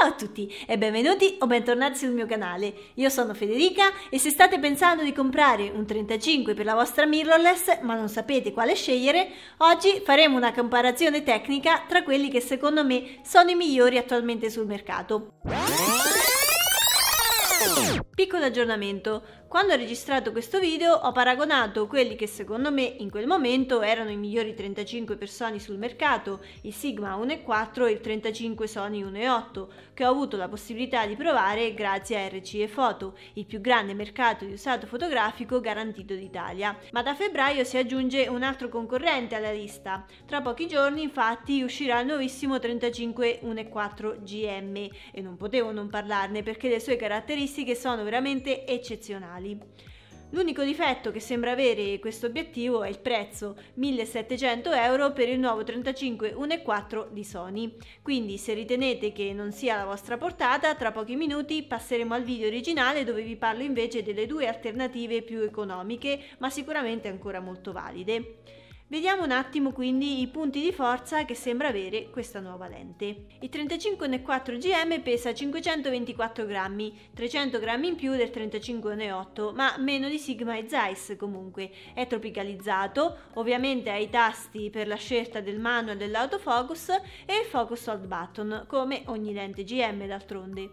Ciao a tutti e benvenuti o bentornati sul mio canale. Io sono Federica e se state pensando di comprare un 35 per la vostra mirrorless ma non sapete quale scegliere, oggi faremo una comparazione tecnica tra quelli che secondo me sono i migliori attualmente sul mercato. Piccolo aggiornamento, quando ho registrato questo video ho paragonato quelli che secondo me in quel momento erano i migliori 35 per sul mercato, il Sigma 1.4 e il 35 Sony 1.8, che ho avuto la possibilità di provare grazie a RCE Photo, il più grande mercato di usato fotografico garantito d'Italia. Ma da febbraio si aggiunge un altro concorrente alla lista. Tra pochi giorni infatti uscirà il nuovissimo 35 1.4 GM e non potevo non parlarne perché le sue caratteristiche sono veramente eccezionali ambientali. L'unico difetto che sembra avere questo obiettivo è il prezzo, 1700 euro per il nuovo 35 1.4 di Sony. Quindi se ritenete che non sia alla vostra portata, tra pochi minuti passeremo al video originale dove vi parlo invece delle due alternative più economiche, ma sicuramente ancora molto valide. Vediamo un attimo quindi i punti di forza che sembra avere questa nuova lente. Il 35N4 GM pesa 524 grammi, 300 grammi in più del 35N8, ma meno di Sigma e Zeiss comunque. È tropicalizzato, ovviamente ha i tasti per la scelta del manual dell'autofocus e il focus hold button, come ogni lente GM d'altronde.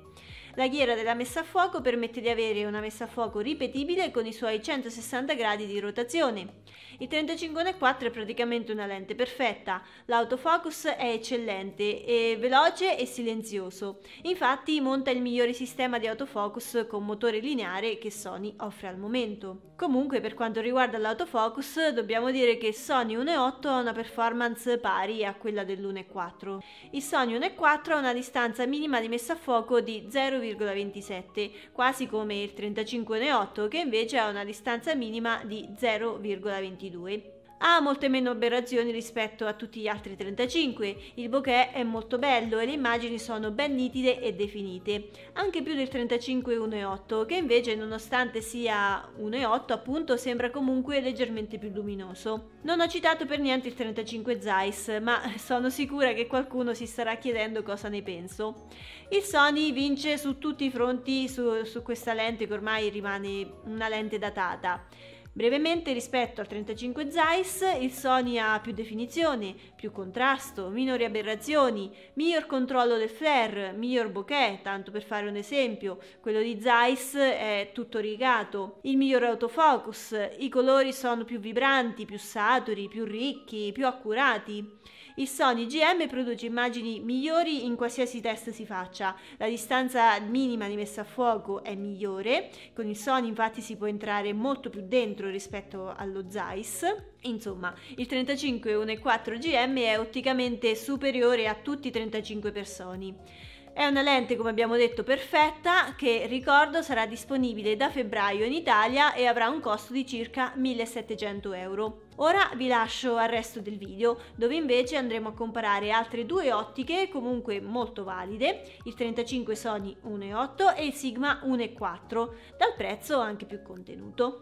La ghiera della messa a fuoco permette di avere una messa a fuoco ripetibile con i suoi 160 gradi di rotazione. Il 35-4 è praticamente una lente perfetta, l'autofocus è eccellente, è veloce e silenzioso. Infatti monta il migliore sistema di autofocus con motore lineare che Sony offre al momento. Comunque per quanto riguarda l'autofocus dobbiamo dire che Sony 1.8 ha una performance pari a quella dell'1.4. Il Sony 1.4 ha una distanza minima di messa a fuoco di 0,5 0,27, quasi come il 35 n 8 che invece ha una distanza minima di 0,22 ha molte meno aberrazioni rispetto a tutti gli altri 35, il bokeh è molto bello e le immagini sono ben nitide e definite, anche più del 35 1.8 che invece nonostante sia 1.8 appunto sembra comunque leggermente più luminoso. Non ho citato per niente il 35 Zeiss ma sono sicura che qualcuno si starà chiedendo cosa ne penso. Il Sony vince su tutti i fronti su, su questa lente che ormai rimane una lente datata. Brevemente rispetto al 35 Zeiss, il Sony ha più definizione, più contrasto, minori aberrazioni, miglior controllo del flare, miglior bokeh, tanto per fare un esempio, quello di Zeiss è tutto rigato, il miglior autofocus, i colori sono più vibranti, più saturi, più ricchi, più accurati. Il Sony GM produce immagini migliori in qualsiasi test si faccia, la distanza minima di messa a fuoco è migliore, con il Sony infatti si può entrare molto più dentro rispetto allo Zeiss. Insomma, il 35-1.4 GM è otticamente superiore a tutti i 35 per È una lente, come abbiamo detto, perfetta che, ricordo, sarà disponibile da febbraio in Italia e avrà un costo di circa 1700 euro. Ora vi lascio al resto del video dove invece andremo a comparare altre due ottiche comunque molto valide, il 35 Sony 1.8 e il Sigma 1.4 dal prezzo anche più contenuto.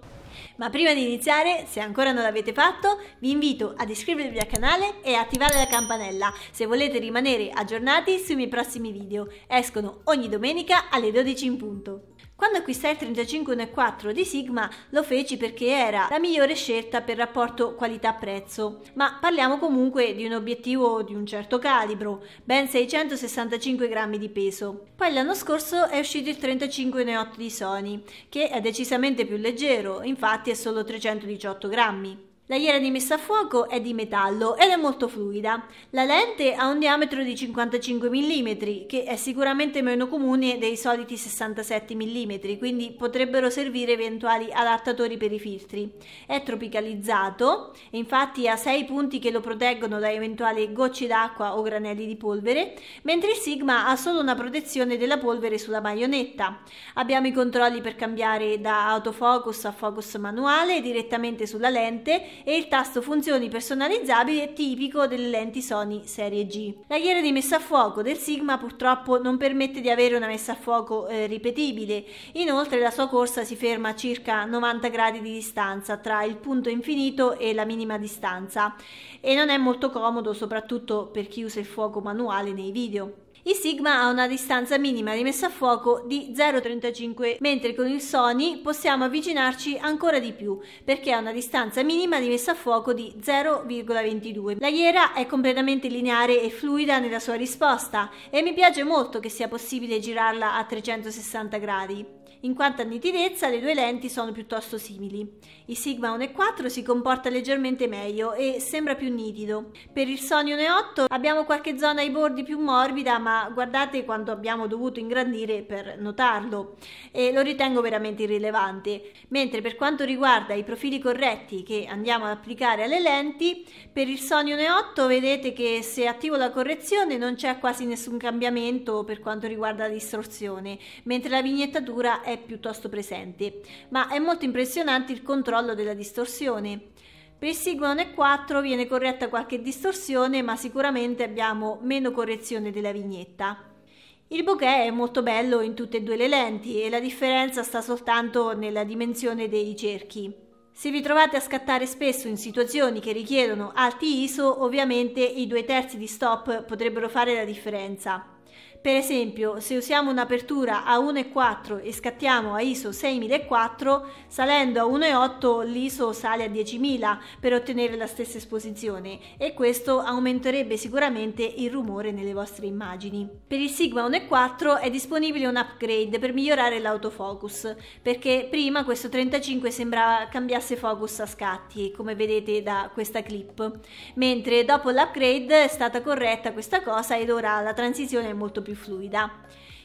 Ma prima di iniziare, se ancora non l'avete fatto, vi invito ad iscrivervi al canale e attivare la campanella se volete rimanere aggiornati sui miei prossimi video. Escono ogni domenica alle 12 in punto. Quando acquistai il 35 35,4 di Sigma lo feci perché era la migliore scelta per rapporto qualità-prezzo, ma parliamo comunque di un obiettivo di un certo calibro, ben 665 grammi di peso. Poi l'anno scorso è uscito il 35 35,8 di Sony, che è decisamente più leggero, infatti è solo 318 grammi. La iera di messa a fuoco è di metallo ed è molto fluida. La lente ha un diametro di 55 mm, che è sicuramente meno comune dei soliti 67 mm, quindi potrebbero servire eventuali adattatori per i filtri. È tropicalizzato e infatti ha 6 punti che lo proteggono da eventuali gocce d'acqua o granelli di polvere, mentre il Sigma ha solo una protezione della polvere sulla baionetta. Abbiamo i controlli per cambiare da autofocus a focus manuale direttamente sulla lente e il tasto funzioni personalizzabili è tipico delle lenti Sony serie G. La ghiera di messa a fuoco del Sigma purtroppo non permette di avere una messa a fuoco eh, ripetibile, inoltre la sua corsa si ferma a circa 90 gradi di distanza tra il punto infinito e la minima distanza e non è molto comodo soprattutto per chi usa il fuoco manuale nei video. Il Sigma ha una distanza minima di messa a fuoco di 0,35, mentre con il Sony possiamo avvicinarci ancora di più perché ha una distanza minima di di messa a fuoco di 0,22. La iera è completamente lineare e fluida nella sua risposta e mi piace molto che sia possibile girarla a 360 gradi. In quanto a nitidezza le due lenti sono piuttosto simili. Il Sigma 1 e 4 si comporta leggermente meglio e sembra più nitido. Per il Sony 8 abbiamo qualche zona ai bordi più morbida ma guardate quanto abbiamo dovuto ingrandire per notarlo e lo ritengo veramente irrilevante. Mentre per quanto riguarda i profili corretti che andiamo ad applicare alle lenti, per il Sony 8 vedete che se attivo la correzione non c'è quasi nessun cambiamento per quanto riguarda la distorsione, mentre la vignettatura è piuttosto presente, ma è molto impressionante il controllo della distorsione. Per il Sigmon 4 viene corretta qualche distorsione, ma sicuramente abbiamo meno correzione della vignetta. Il bouquet è molto bello in tutte e due le lenti e la differenza sta soltanto nella dimensione dei cerchi. Se vi trovate a scattare spesso in situazioni che richiedono alti ISO, ovviamente i due terzi di stop potrebbero fare la differenza. Per esempio, se usiamo un'apertura a 1,4 e scattiamo a ISO 6004, salendo a 1,8 l'ISO sale a 10.000 per ottenere la stessa esposizione e questo aumenterebbe sicuramente il rumore nelle vostre immagini. Per il Sigma 1,4 è disponibile un upgrade per migliorare l'autofocus, perché prima questo 35 sembrava cambiasse focus a scatti, come vedete da questa clip, mentre dopo l'upgrade è stata corretta questa cosa ed ora la transizione è molto più più fluida.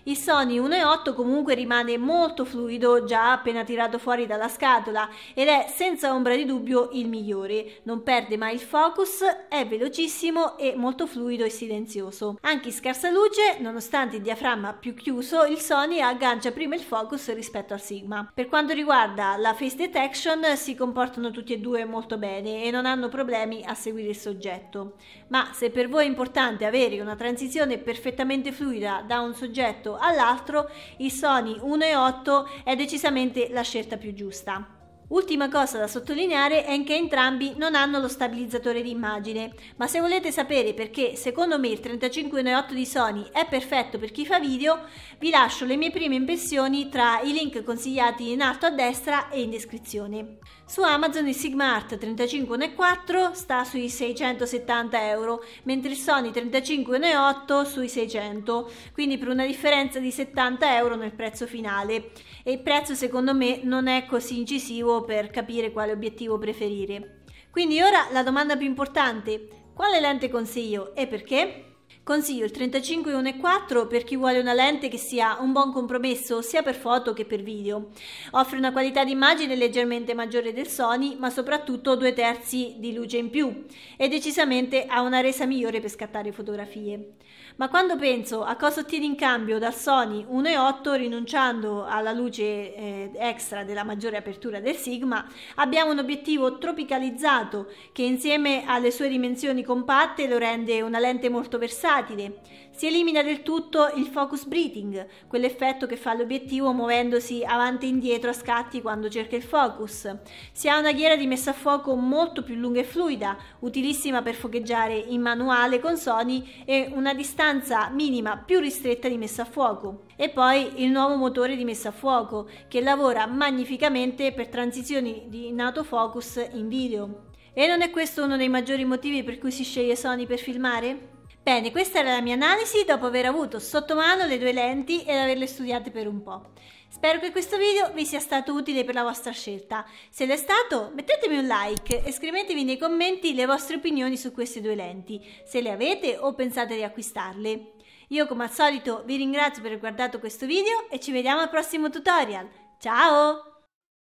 Il Sony 1.8 comunque rimane molto fluido già appena tirato fuori dalla scatola ed è senza ombra di dubbio il migliore, non perde mai il focus, è velocissimo e molto fluido e silenzioso. Anche in scarsa luce, nonostante il diaframma più chiuso, il Sony aggancia prima il focus rispetto al Sigma. Per quanto riguarda la face detection si comportano tutti e due molto bene e non hanno problemi a seguire il soggetto. Ma se per voi è importante avere una transizione perfettamente fluida da un soggetto all'altro, il Sony 1.8 è decisamente la scelta più giusta. Ultima cosa da sottolineare è che entrambi non hanno lo stabilizzatore d'immagine, ma se volete sapere perché secondo me il 35.8 di Sony è perfetto per chi fa video, vi lascio le mie prime impressioni tra i link consigliati in alto a destra e in descrizione. Su Amazon il Sigma Art 35.4 sta sui 670 euro, mentre il Sony 35.8 sui 600, quindi per una differenza di 70 euro nel prezzo finale. E il prezzo secondo me non è così incisivo per capire quale obiettivo preferire. Quindi ora la domanda più importante, quale lente consiglio e perché? Consiglio il 35 1.4 per chi vuole una lente che sia un buon compromesso sia per foto che per video. Offre una qualità d'immagine leggermente maggiore del Sony, ma soprattutto due terzi di luce in più e decisamente ha una resa migliore per scattare fotografie. Ma quando penso a cosa ottieni in cambio dal Sony 1.8 rinunciando alla luce eh, extra della maggiore apertura del Sigma, abbiamo un obiettivo tropicalizzato che insieme alle sue dimensioni compatte lo rende una lente molto versatile satire. Si elimina del tutto il focus breathing, quell'effetto che fa l'obiettivo muovendosi avanti e indietro a scatti quando cerca il focus. Si ha una ghiera di messa a fuoco molto più lunga e fluida, utilissima per focheggiare in manuale con Sony e una distanza minima più ristretta di messa a fuoco. E poi il nuovo motore di messa a fuoco, che lavora magnificamente per transizioni di nato focus in video. E non è questo uno dei maggiori motivi per cui si sceglie Sony per filmare? Bene, questa era la mia analisi dopo aver avuto sotto mano le due lenti ed averle studiate per un po'. Spero che questo video vi sia stato utile per la vostra scelta. Se l'è stato, mettetemi un like e scrivetemi nei commenti le vostre opinioni su queste due lenti, se le avete o pensate di acquistarle. Io come al solito vi ringrazio per aver guardato questo video e ci vediamo al prossimo tutorial. Ciao!